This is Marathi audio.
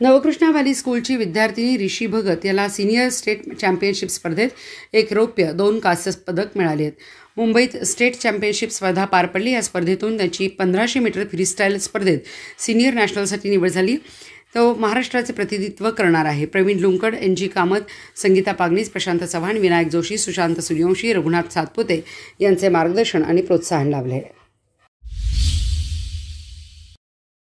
नवकृष्णा व्हॅली स्कूलची विद्यार्थिनी ऋषी भगत याला सिनियर स्टेट चॅम्पियनशिप स्पर्धेत एक रौप्य दोन कांस्य पदक मिळाले आहेत मुंबईत स्टेट चॅम्पियनशिप स्पर्धा पार पडली या स्पर्धेतून त्यांची पंधराशे मीटर फ्रीस्टाईल स्पर्धेत सिनियर नॅशनलसाठी निवड झाली तो महाराष्ट्राचे प्रतिनिधित्व करणार आहे प्रवीण लुंकड एन जी कामत संगीता पागणीस प्रशांत चव्हाण विनायक जोशी सुशांत सूर्यवंशी रघुनाथ सातपुते यांचे मार्गदर्शन आणि प्रोत्साहन लाभले